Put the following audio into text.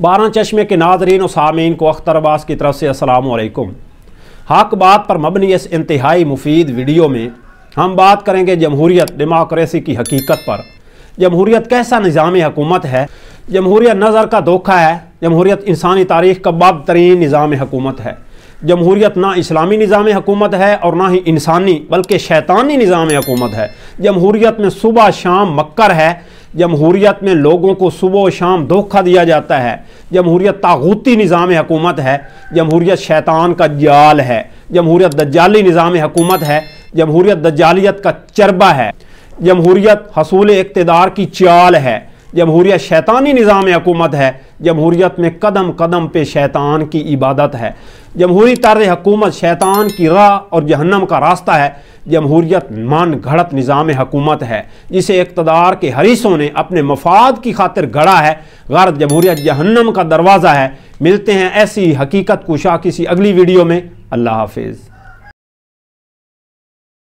बारह चश्मे के नाजरीन और सामीन को अख्तर अब्बास की तरफ से असलकुम हक बात पर मबनी इस इंतहाई मुफीद वीडियो में हम बात करेंगे जमहूरियत डेमोक्रेसी की हकीकत पर जमहूरियत कैसा निज़ाम हकूमत है जमहूरियत नज़र का धोखा है जमहूरियत इंसानी तारीख का बब तरीन निज़ाम हकूमत है जमहूरियत ना इस्लामी निज़ाम हकूमत है और ना ही इंसानी बल्कि शैतानी निज़ाम हकूमत है जमहूरियत में सुबह शाम मक्कर है जमहूरियत में लोगों को सुबह शाम धोखा दिया जाता है जमहूरियत तागूती निज़ाम हकूमत है जमहूरियत शैतान का जाल है जमहूरियत दज्जाली निज़ाम हकूमत है जमहूरियत दज्जालियत का चरबा है जमहूरियत हसूल इकतदार की चाल है जमहूरियत शैतानी निज़ाम हकूमत है जमहूरियत में कदम कदम पे शैतान की इबादत है जमहूरी तर्ज हकूमत शैतान की राह और जहन्नम का रास्ता है जमहूरियत मान घड़त निज़ाम हकूमत है जिसे इकतदार के हरीसों ने अपने मफाद की खातिर गढ़ा है गारत जमहूरियत जहन्नम का दरवाज़ा है मिलते हैं ऐसी हकीकत कुशा किसी अगली वीडियो में अल्लाह हाफिज़